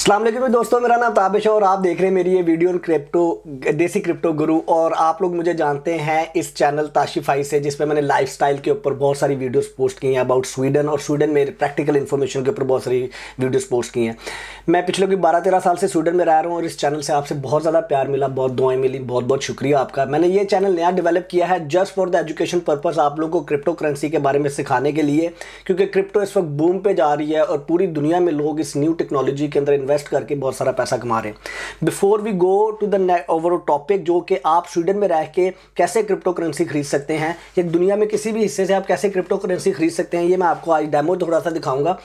असलम दोस्तों मेरा नाम ताबिश है और आप देख रहे हैं मेरी ये वीडियो क्रिप्टो देसी क्रिप्टो गुरु और आप लोग मुझे जानते हैं इस चैनल ताशिफाई से जिसमें मैंने लाइफस्टाइल के ऊपर बहुत सारी वीडियोस पोस्ट की हैं अबाउट स्वीडन और स्वीडन में प्रैक्टिकल इन्फॉर्मेशन के ऊपर बहुत सारी वीडियोस पोस्ट की हैं मैं पिछले कोई बारह तेरह साल से स्वीडन में रह रहा हूँ और इस चैनल से आपसे बहुत ज़्यादा प्यार मिला बहुत दुआएं मिली बहुत बहुत शुक्रिया आपका मैंने ये चैनल नया डेवलप किया है just for the education purpose आप लोग को क्रिप्टो करेंसी के बारे में सिखाने के लिए क्योंकि क्रिप्टो इस वक्त बूम पर जा रही है और पूरी दुनिया में लोग इस न्यू टेक्नोलॉजी के अंदर इन्वेस्ट करके बहुत सारा पैसा कमा रहे हैं before we go to the over topic जो कि आप स्वीडन में रह के कैसे क्रिप्टो करेंसी खरीद सकते हैं या दुनिया में किसी भी हिस्से से आप कैसे क्रिप्टो करेंसी खरीद सकते हैं ये मैं आपको आज डेमो थोड़ा सा दिखाऊंगा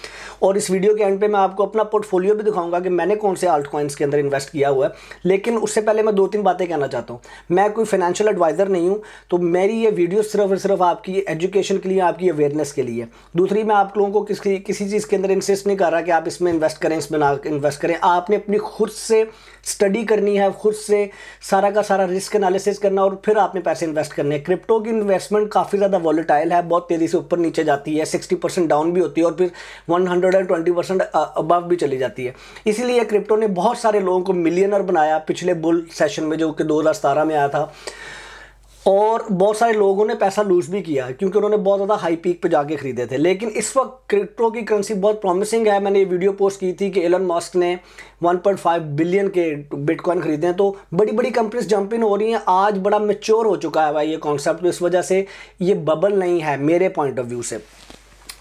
और इस वीडियो के एंड पे मैं आपको अपना पोर्टफोलियो भी दिखाऊंगा कि मैंने कौन से आल्ट कॉइन्स के अंदर इन्वेस्ट किया हुआ है लेकिन उससे पहले मैं दो तीन बातें कहना चाहता हूँ मैं कोई फाइनेंशियल एडवाइज़र नहीं हूँ तो मेरी ये वीडियो सिर्फ और सिर्फ आपकी एजुकेशन के लिए आपकी अवेयरनेस के लिए दूसरी मैं आप लोगों को किसी किसी चीज़ के अंदर इंसिस्ट नहीं कर रहा कि आप इसमें इन्वेस्ट करें इसमें ना इन्वेस्ट फोकस करें आपने अपनी खुद से स्टडी करनी है खुद से सारा का सारा रिस्क एनालिसिस करना और फिर आपने पैसे इन्वेस्ट करने हैं क्रिप्टो की इन्वेस्टमेंट काफ़ी ज़्यादा वॉलेटाइल है बहुत तेज़ी से ऊपर नीचे जाती है सिक्सटी परसेंट डाउन भी होती है और फिर one hundred and twenty percent above भी चली जाती है इसीलिए क्रिप्टो ने बहुत सारे लोगों को मिलियनर बनाया पिछले बुल सेशन में जो कि दो में आया था और बहुत सारे लोगों ने पैसा लूज़ भी किया क्योंकि उन्होंने बहुत ज़्यादा हाई पीक पे जाके ख़रीदे थे लेकिन इस वक्त क्रिप्टो की करेंसी बहुत प्रॉमिसिंग है मैंने ये वीडियो पोस्ट की थी कि एलन मस्क ने 1.5 बिलियन के बिटकॉइन ख़रीदे हैं तो बड़ी बड़ी कंपनीज जंप इन हो रही हैं आज बड़ा मेच्योर हो चुका है भाई ये कॉन्सेप्ट इस वजह से ये बबल नहीं है मेरे पॉइंट ऑफ व्यू से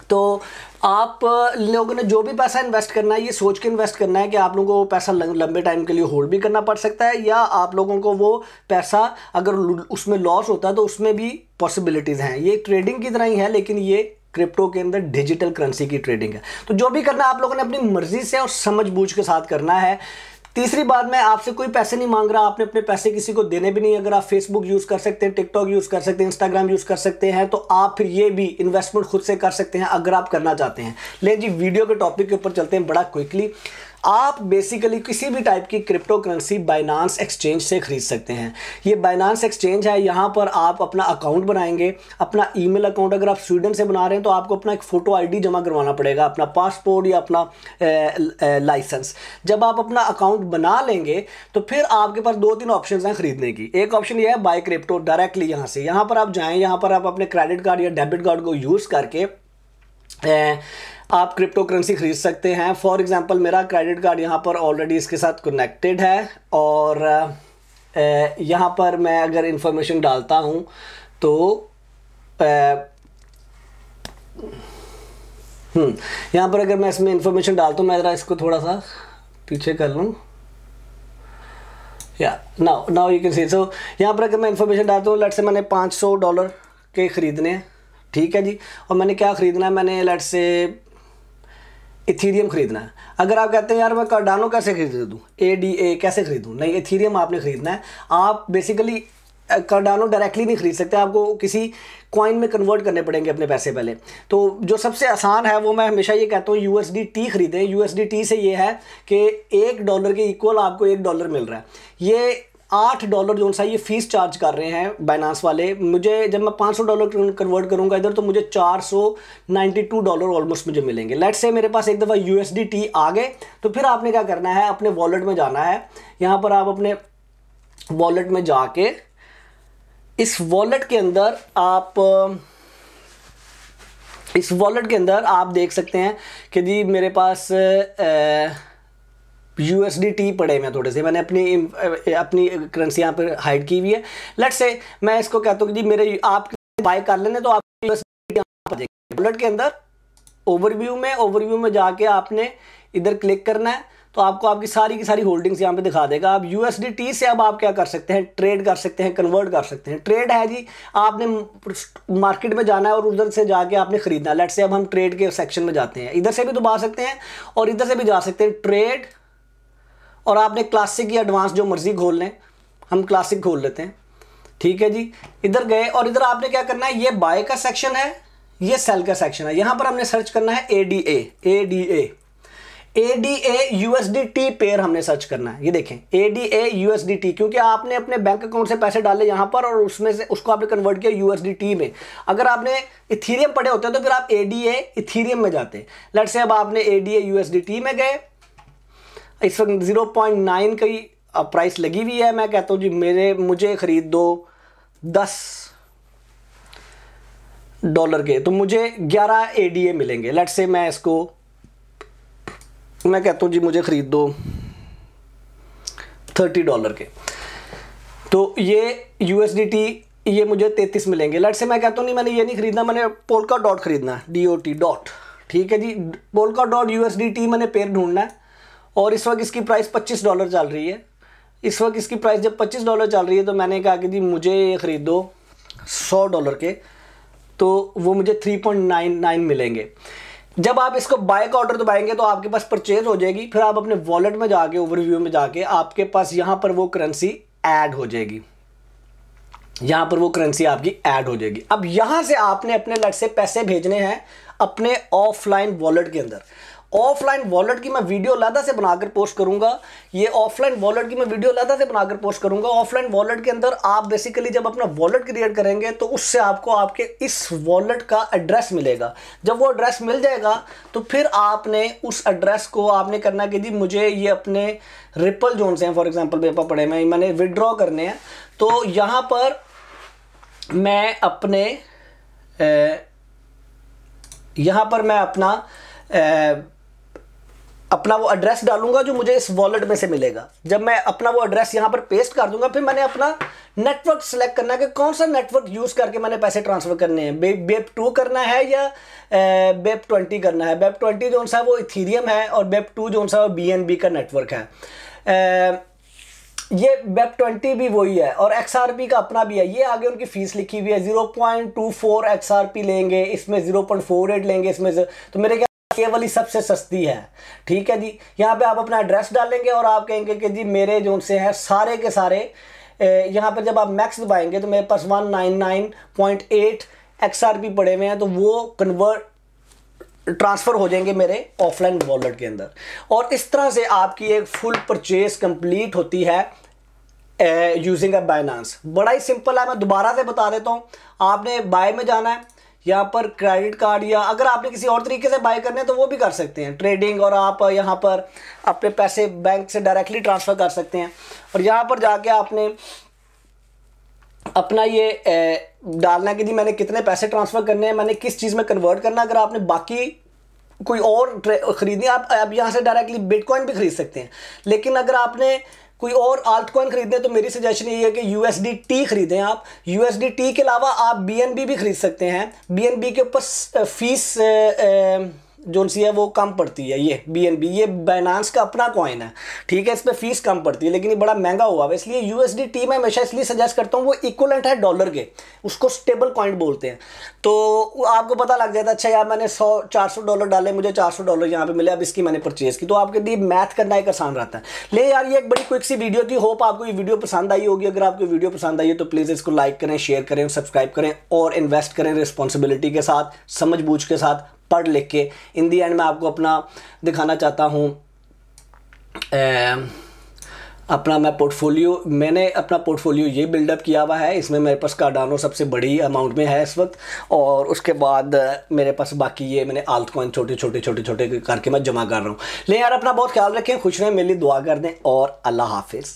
तो आप लोगों ने जो भी पैसा इन्वेस्ट करना है ये सोच के इन्वेस्ट करना है कि आप लोगों को पैसा लंबे टाइम के लिए होल्ड भी करना पड़ सकता है या आप लोगों को वो पैसा अगर उसमें लॉस होता है तो उसमें भी पॉसिबिलिटीज़ हैं ये ट्रेडिंग की तरह ही है लेकिन ये क्रिप्टो के अंदर डिजिटल करेंसी की ट्रेडिंग है तो जो भी करना है आप लोगों ने अपनी मर्जी से और समझ बूझ के साथ करना है तीसरी बात मैं आपसे कोई पैसे नहीं मांग रहा आपने अपने पैसे किसी को देने भी नहीं अगर आप फेसबुक यूज़ कर सकते हैं टिकटॉक यूज़ कर सकते हैं इंस्टाग्राम यूज़ कर सकते हैं तो आप फिर ये भी इन्वेस्टमेंट खुद से कर सकते हैं अगर आप करना चाहते हैं लेकिन जी वीडियो के टॉपिक के ऊपर चलते हैं बड़ा क्विकली आप बेसिकली किसी भी टाइप की क्रिप्टो करेंसी बाइनांस एक्सचेंज से खरीद सकते हैं ये बाइनांस एक्सचेंज है यहाँ पर आप अपना अकाउंट बनाएंगे अपना ईमेल अकाउंट अगर आप स्वीडन से बना रहे हैं तो आपको अपना एक फ़ोटो आईडी जमा करवाना पड़ेगा अपना पासपोर्ट या अपना लाइसेंस जब आप अपना अकाउंट बना लेंगे तो फिर आपके पास दो तीन ऑप्शन हैं खरीदने की एक ऑप्शन ये है बाई क्रिप्टो डायरेक्टली यहाँ से यहाँ पर आप जाएँ यहाँ पर आप अपने क्रेडिट कार्ड या डेबिट कार्ड को यूज़ करके आप क्रिप्टो करेंसी खरीद सकते हैं फॉर एग्जांपल मेरा क्रेडिट कार्ड यहाँ पर ऑलरेडी इसके साथ कनेक्टेड है और यहाँ पर मैं अगर इंफॉर्मेशन डालता हूँ तो हम्म, यहाँ पर अगर मैं इसमें इंफॉर्मेशन डालता हूँ मैं ज़रा इसको थोड़ा सा पीछे कर लूँ या now now you can see so यहाँ पर अगर मैं इन्फॉर्मेशन डालता हूँ लट से मैंने पाँच सौ डॉलर के ख़रीदने हैं ठीक है जी और मैंने क्या ख़रीदना है मैंने लट से इथीरियम खरीदना है अगर आप कहते हैं यार मैं कार्डानो कैसे खरीदूँ ए डी ए कैसे खरीदूँ नहीं इथीरियम आपने खरीदना है आप बेसिकली कार्डानो डायरेक्टली नहीं खरीद सकते आपको किसी कॉइन में कन्वर्ट करने पड़ेंगे अपने पैसे पहले तो जो सबसे आसान है वो मैं हमेशा ये कहता हूँ यू एस डी टी खरीदें यू एस डी टी से ये है कि एक डॉलर के इक्वल आपको एक डॉलर मिल रहा है ये आठ डॉलर जो सा ये फीस चार्ज कर रहे हैं बाइनास वाले मुझे जब मैं पाँच सौ डॉलर कन्वर्ट करूँगा इधर तो मुझे चार सौ नाइन्टी टू डॉलर ऑलमोस्ट मुझे मिलेंगे लेट्स से मेरे पास एक दफ़ा यू एस डी टी आ गए तो फिर आपने क्या करना है अपने वॉलेट में जाना है यहाँ पर आप अपने वॉलेट में जाके इस वॉलेट के अंदर आप इस वॉलेट के अंदर आप देख सकते हैं कि जी मेरे पास आ, यू टी पड़े हुए थोड़े से मैंने अपनी अपनी करेंसी यहाँ पर हाइड की हुई है लेट से मैं इसको कहता हूँ कि जी मेरे आप बाय कर लेने तो आप बुलेट के अंदर ओवरव्यू में ओवरव्यू में जाके आपने इधर क्लिक करना है तो आपको आपकी सारी की सारी होल्डिंग्स यहाँ पे दिखा देगा आप टी से अब आप क्या कर सकते हैं ट्रेड कर सकते हैं कन्वर्ट कर सकते हैं ट्रेड है जी आपने मार्केट में जाना है और उधर से जाके आपने खरीदना लेट से अब हम ट्रेड के सेक्शन में जाते हैं इधर से भी तो सकते हैं और इधर से भी जा सकते हैं ट्रेड और आपने क्लासिक या एडवांस जो मर्ज़ी खोल लें हम क्लासिक खोल लेते हैं ठीक है जी इधर गए और इधर आपने क्या करना है ये बाय का सेक्शन है ये सेल का सेक्शन है यहाँ पर हमने सर्च करना है A D A A D A A D A U S D T pair हमने सर्च करना है ये देखें A D A U S D T क्योंकि आपने अपने बैंक अकाउंट से पैसे डाले यहाँ पर और उसमें से उसको आपने कन्वर्ट किया यू एस डी टी में अगर आपने इथीरियम पढ़े होते हैं तो फिर आप ए डी ए इथीरियम में जाते लेट से अब आपने A D A U S D T में गए इस वक्त ज़ीरो पॉइंट नाइन की प्राइस लगी हुई है मैं कहता हूँ जी मेरे मुझे ख़रीद दो दस डॉलर के तो मुझे ग्यारह ए डी ए मिलेंगे लेट से मैं इसको मैं कहता हूँ जी मुझे ख़रीद दो थर्टी डॉलर के तो ये यू एस डी टी ये मुझे तैतीस मिलेंगे लेट से मैं कहता हूँ नहीं मैंने ये नहीं खरीदना मैंने पोलका डॉट खरीदना डी ओ टी डॉट ठीक है जी polka dot U S D T मैंने पेड़ ढूंढना है और इस वक्त इसकी प्राइस पच्चीस डॉलर चल रही है इस वक्त इसकी प्राइस जब पच्चीस डॉलर चल रही है तो मैंने कहा कि जी मुझे ये ख़रीदो सौ डॉलर के तो वो मुझे थ्री पॉइंट नाइन नाइन मिलेंगे जब आप इसको बाइक ऑर्डर दबाएंगे तो आपके पास परचेज हो जाएगी फिर आप अपने वॉलेट में जाके ओवरव्यू में जाके आपके पास यहाँ पर वो करेंसी ऐड हो जाएगी यहाँ पर वो करेंसी आपकी ऐड हो जाएगी अब यहाँ से आपने अपने लट से पैसे भेजने हैं अपने ऑफलाइन वॉलेट के अंदर ऑफलाइन वॉलेट की मैं वीडियो लादा से बनाकर पोस्ट करूंगा ये ऑफलाइन वॉलेट की मैं वीडियो लादा से बनाकर पोस्ट करूंगा ऑफलाइन वॉलेट के अंदर आप बेसिकली जब अपना वॉलेट क्रिएट करेंगे तो उससे आपको आपके इस वॉलेट का एड्रेस मिलेगा जब वो एड्रेस मिल जाएगा तो फिर आपने उस एड्रेस को आपने करना कि जी मुझे ये अपने रिपल जोन से फॉर एग्जाम्पल पेपर पड़े में मैंने विदड्रॉ करने हैं तो यहाँ पर मैं अपने यहाँ पर मैं अपना अपना वो एड्रेस डालूंगा जो मुझे इस वॉलेट में से मिलेगा जब मैं अपना वो एड्रेस यहाँ पर पेस्ट कर दूंगा फिर मैंने अपना नेटवर्क सेलेक्ट करना है कि कौन सा नेटवर्क यूज़ करके मैंने पैसे ट्रांसफ़र करने हैं बे, बेब टू करना है या बेब ट्वेंटी करना है बेब ट्वेंटी जो सा वो इथीरियम है और बेब टू जो सा वो बी का नेटवर्क है ए, ये बेब ट्वेंटी भी वही है और एक्स आर पी का अपना भी है ये आगे उनकी फीस लिखी हुई है zero point two four X R P लेंगे इसमें जीरो पॉइंट फोर एट लेंगे इसमें तो मेरे क्या ये वाली सबसे सस्ती है ठीक है जी यहाँ पे आप अपना एड्रेस डालेंगे और आप कहेंगे कि जी मेरे जो से हैं सारे के सारे यहाँ पर जब आप मैक्स दबाएंगे तो मेरे पास one nine nine point eight X R P पड़े हुए हैं तो वो कन्वर्ट ट्रांसफ़र हो जाएंगे मेरे ऑफलाइन वॉलेट के अंदर और इस तरह से आपकी एक फुल परचेज कंप्लीट होती है यूजिंग अ बाइनांस बड़ा ही सिंपल है मैं दोबारा से बता देता हूँ आपने बाय में जाना है यहाँ पर क्रेडिट कार्ड या अगर आपने किसी और तरीके से बाय करने हैं तो वो भी कर सकते हैं ट्रेडिंग और आप यहाँ पर अपने पैसे बैंक से डायरेक्टली ट्रांसफ़र कर सकते हैं और यहाँ पर जाके आपने अपना ये ए, डालना कि जी मैंने कितने पैसे ट्रांसफ़र करने हैं मैंने किस चीज़ में कन्वर्ट करना अगर आपने बाकी कोई और खरीदनी आप अब यहाँ से डायरेक्टली बिटकॉइन भी खरीद सकते हैं लेकिन अगर आपने कोई और आल्ट कॉइन खरीदने तो मेरी सजेशन यही है कि टी खरीदें आप टी के अलावा आप बी भी खरीद सकते हैं बी के ऊपर फीस जो सी है वो कम पड़ती है ये बी एन बी ये बाइनांस का अपना कॉइन है ठीक है इस पर फीस कम पड़ती है लेकिन ये बड़ा महंगा हुआ है इसलिए यूएसडी टी मैं हमेशा इसलिए सजेस्ट करता हूँ वो इक्वलेंट है डॉलर के उसको स्टेबल कॉइन बोलते हैं तो आपको पता लग जाता अच्छा यार मैंने सौ चार सौ डॉलर डाले मुझे चार सौ डॉलर यहाँ पे मिले अब इसकी मैंने परचेज़ की तो आपके लिए मैथ करना एक आसान रहता है ले यार ये एक बड़ी क्विक सी वीडियो थी होप आपको ये वीडियो पसंद आई होगी अगर आपको वीडियो पसंद आई है तो प्लीज़ इसको लाइक करें शेयर करें सब्सक्राइब करें और इन्वेस्ट करें रिस्पॉन्सिबिलिटी के साथ समझ बूझ के साथ पढ़ लिख के इन दी एंड मैं आपको अपना दिखाना चाहता हूँ अपना मैं पोर्टफोलियो मैंने अपना पोर्टफोलियो ये बिल्डअप किया हुआ है इसमें मेरे पास कार्डानो सबसे बड़ी अमाउंट में है इस वक्त और उसके बाद मेरे पास बाकी ये मैंने आल्ट कॉइन छोटे छोटे छोटे छोटे करके मैं जमा कर रहा हूँ लेकिन यार अपना बहुत ख्याल रखें खुश रहें मेरे लिए दुआ कर दें और अल्लाह हाफिज़